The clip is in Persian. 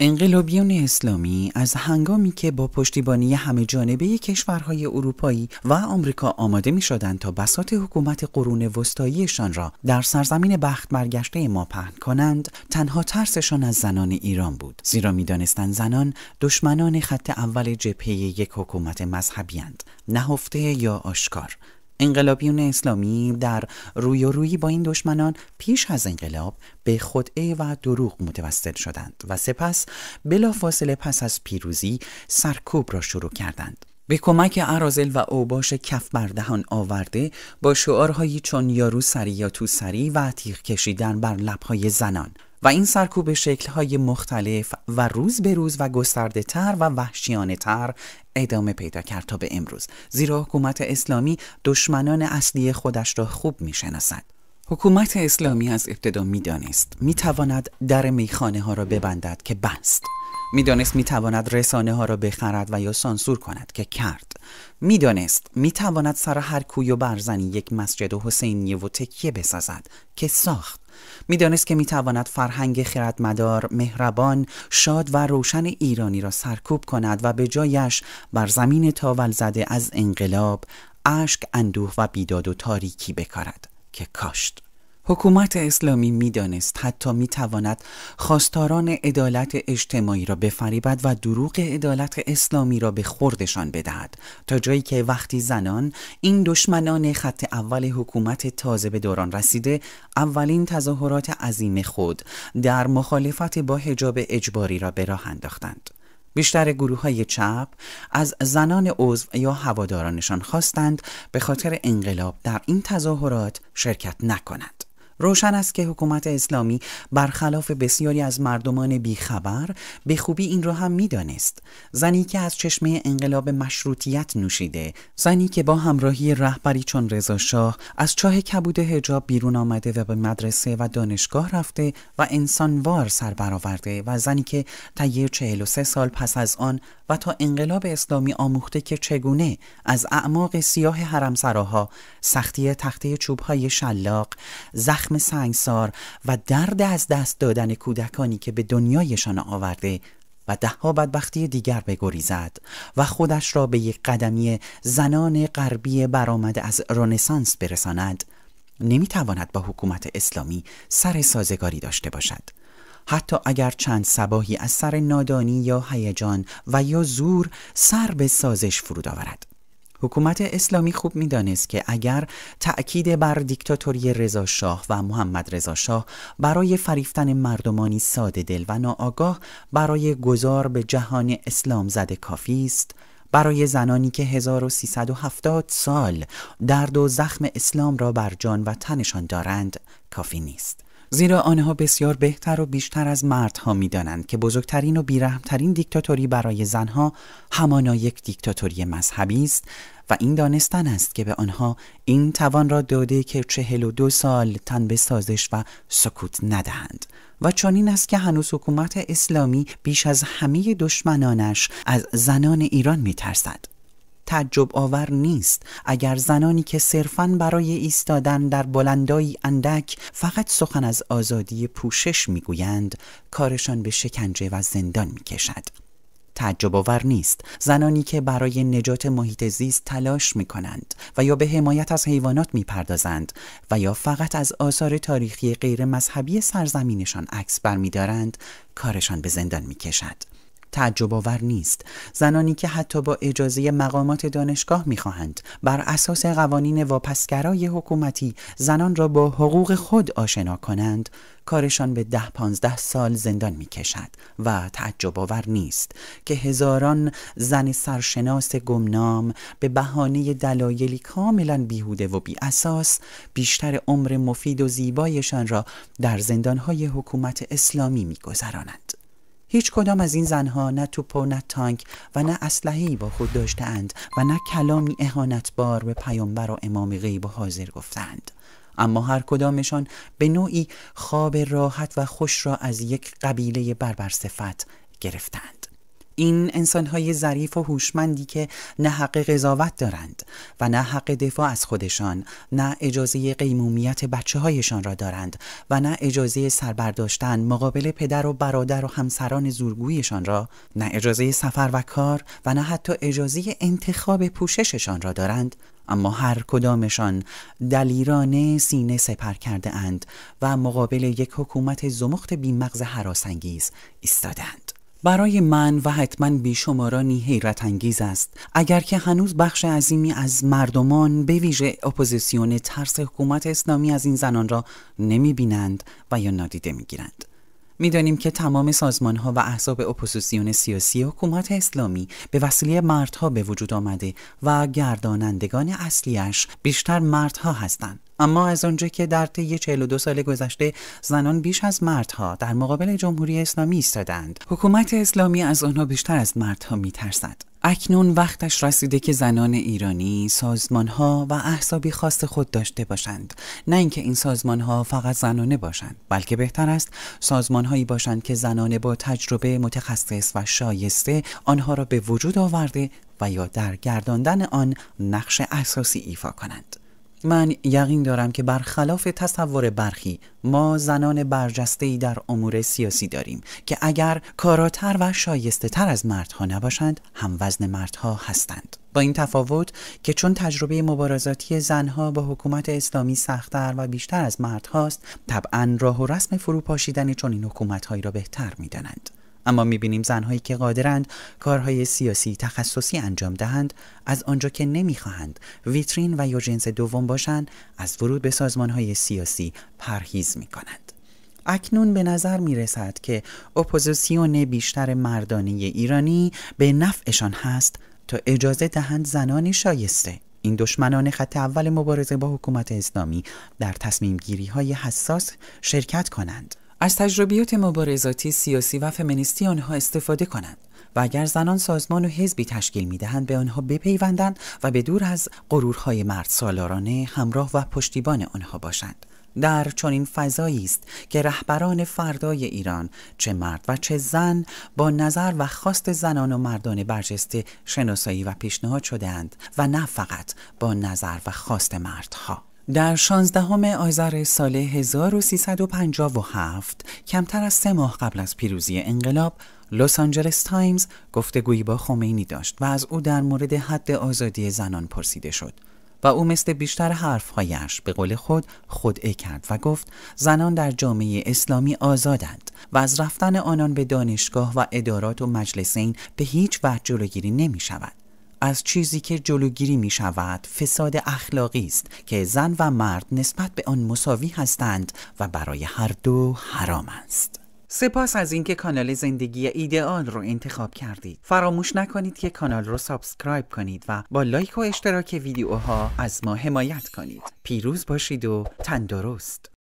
انقلابیون اسلامی از هنگامی که با پشتیبانی همه جانبه کشورهای اروپایی و آمریکا آماده می شدند تا بساط حکومت قرون وسطاییشان را در سرزمین بخت برگشته ما پهن کنند تنها ترسشان از زنان ایران بود زیرا میدانستند زنان دشمنان خط اول جبهه یک حکومت مذهبیند نهفته یا آشکار انقلابیون اسلامی در روی و روی با این دشمنان پیش از انقلاب به خدعه و دروغ متوسط شدند و سپس بلا فاصله پس از پیروزی سرکوب را شروع کردند. به کمک عرازل و اوباش کف بردهان آورده با شعارهایی چون یارو سری یا تو سری و تیغ کشیدن بر لبهای زنان و این سرکوب شکلهای مختلف و روز به روز و گسترده تر و وحشیانه ادامه پیدا کرد تا به امروز زیرا حکومت اسلامی دشمنان اصلی خودش را خوب می حکومت اسلامی از ابتدا میدانست میتواند در میخانه ها را ببندد که بست میدانست میتواند رسانه ها را بخرد و یا سانسور کند که کرد میدانست میتواند سر هر کوی و برزنی یک مسجد و حسینیه و تکیه بسازد که ساخت میدانست که میتواند فرهنگ خردمدار مهربان شاد و روشن ایرانی را سرکوب کند و به جایش بر زمین تاول زده از انقلاب اشک اندوه و بیداد و تاریکی بکارد که کاشت حکومت اسلامی میدانست حتی میتواند خواستاران عدالت اجتماعی را بفریبد و دروغ عدالت اسلامی را به خوردشان بدهد تا جایی که وقتی زنان این دشمنان خط اول حکومت تازه به دوران رسیده اولین تظاهرات عظیم خود در مخالفت با حجاب اجباری را به راه انداختند بیشتر گروه های چپ از زنان عضو یا هوادارانشان خواستند به خاطر انقلاب در این تظاهرات شرکت نکنند. روشن است که حکومت اسلامی برخلاف بسیاری از مردمان بیخبر به خوبی این را هم میدانست زنی که از چشمه انقلاب مشروطیت نوشیده زنی که با همراهی رهبری چون رضاشاه از چاه کبود هجاب بیرون آمده و به مدرسه و دانشگاه رفته و انسانوار سر برآورده و زنی که طی 43 سال پس از آن و تا انقلاب اسلامی آموخته که چگونه از اعماق سیاه حرمسراها سختی تخته چوبهای شلاق زخم زخم سنگسار و درد از دست دادن کودکانی که به دنیایشان آورده و دهها بدبختی دیگر بگریزد و خودش را به یک قدمی زنان غربی برآمده از رنسانس برساند نمیتواند با حکومت اسلامی سر سازگاری داشته باشد حتی اگر چند سباهی از سر نادانی یا هیجان و یا زور سر به سازش فرود آورد حکومت اسلامی خوب میدانست که اگر تأکید بر دیکتاتوری شاه و محمد شاه برای فریفتن مردمانی ساده دل و ناآگاه برای گذار به جهان اسلام زده کافی است برای زنانی که 1370 سال درد و زخم اسلام را بر جان و تنشان دارند کافی نیست زیرا آنها بسیار بهتر و بیشتر از مردها میدانند که بزرگترین و بیرحمترین دیکتاتوری برای زنها همانا یک دیکتاتوری مذهبی است و این دانستن است که به آنها این توان را داده که چهل و دو سال تن به سازش و سکوت ندهند و چنین است که هنوز حکومت اسلامی بیش از همه دشمنانش از زنان ایران میترسد تعجب آور نیست اگر زنانی که صرفا برای ایستادن در بلندایی اندک فقط سخن از آزادی پوشش میگویند کارشان به شکنجه و زندان میکشد تعجب آور نیست زنانی که برای نجات محیط زیست تلاش می کنند و یا به حمایت از حیوانات می پردازند و یا فقط از آثار تاریخی غیر مذهبی سرزمینشان عکس برمیدارند کارشان به زندان می کشد. تعجب آور نیست زنانی که حتی با اجازه مقامات دانشگاه میخواهند بر اساس قوانین واپسگرای حکومتی زنان را با حقوق خود آشنا کنند کارشان به ده پانزده سال زندان میکشد و تعجب آور نیست که هزاران زن سرشناس گمنام به بهانه دلایلی کاملا بیهوده و بی اساس بیشتر عمر مفید و زیبایشان را در زندانهای حکومت اسلامی میگذرانند هیچ کدام از این زنها نه توپ و نه تانک و نه اسلحه‌ای با خود داشتهاند و نه کلامی اهانتبار به پیامبر و امام غیب و حاضر گفتند اما هر کدامشان به نوعی خواب راحت و خوش را از یک قبیله بربر صفت گرفتند این انسانهای ظریف و هوشمندی که نه حق قضاوت دارند و نه حق دفاع از خودشان نه اجازه قیمومیت بچه هایشان را دارند و نه اجازه سربرداشتن مقابل پدر و برادر و همسران زورگویشان را نه اجازه سفر و کار و نه حتی اجازه انتخاب پوشششان را دارند اما هر کدامشان دلیرانه سینه سپر کرده اند و مقابل یک حکومت زمخت بیمغز حراسنگیز استادند. برای من و حتما بیشمارانی حیرت انگیز است اگر که هنوز بخش عظیمی از مردمان به ویژه اپوزیسیون ترس حکومت اسلامی از این زنان را نمی بینند و یا نادیده می گیرند. میدانیم که تمام سازمان ها و احزاب اپوزیسیون سیاسی حکومت اسلامی به وسیله مردها به وجود آمده و گردانندگان اصلیش بیشتر مردها هستند. اما از آنجا که در طی 42 سال گذشته زنان بیش از مردها در مقابل جمهوری اسلامی ایستادند حکومت اسلامی از آنها بیشتر از مردها میترسد اکنون وقتش رسیده که زنان ایرانی سازمانها و احسابی خاص خود داشته باشند نه اینکه این سازمانها فقط زنانه باشند بلکه بهتر است سازمانهایی باشند که زنانه با تجربه متخصص و شایسته آنها را به وجود آورده و یا در گرداندن آن نقش اساسی ایفا کنند من یقین دارم که برخلاف تصور برخی ما زنان برجسته‌ای در امور سیاسی داریم که اگر کاراتر و شایسته تر از مردها نباشند هم وزن مردها هستند با این تفاوت که چون تجربه مبارزاتی زنها با حکومت اسلامی سختتر و بیشتر از مردهاست طبعا راه و رسم فروپاشیدن چنین حکومتهایی را بهتر میدانند اما میبینیم زنهایی که قادرند کارهای سیاسی تخصصی انجام دهند از آنجا که نمیخواهند ویترین و یا جنس دوم باشند از ورود به سازمانهای سیاسی پرهیز میکنند اکنون به نظر می رسد که اپوزیسیون بیشتر مردانه ایرانی به نفعشان هست تا اجازه دهند زنانی شایسته این دشمنان خط اول مبارزه با حکومت اسلامی در تصمیم گیری های حساس شرکت کنند از تجربیات مبارزاتی سیاسی و فمینیستی آنها استفاده کنند و اگر زنان سازمان و حزبی تشکیل دهند به آنها بپیوندند و به دور از غرورهای مرد سالارانه همراه و پشتیبان آنها باشند در چنین فضایی است که رهبران فردای ایران چه مرد و چه زن با نظر و خواست زنان و مردان برجسته شناسایی و پیشنهاد شدهاند و نه فقط با نظر و خواست مردها در 16 آذر سال 1357 کمتر از سه ماه قبل از پیروزی انقلاب لس آنجلس تایمز گفتگویی با خمینی داشت و از او در مورد حد آزادی زنان پرسیده شد و او مثل بیشتر حرفهایش به قول خود خودعه کرد و گفت زنان در جامعه اسلامی آزادند و از رفتن آنان به دانشگاه و ادارات و مجلسین به هیچ وجه جلوگیری نمی شود. از چیزی که جلوگیری می شود فساد اخلاقی است که زن و مرد نسبت به آن مساوی هستند و برای هر دو حرام است. سپاس از اینکه کانال زندگی ایدئال رو انتخاب کردید. فراموش نکنید که کانال رو سابسکرایب کنید و با لایک و اشتراک ویدیوها از ما حمایت کنید. پیروز باشید و تندرست.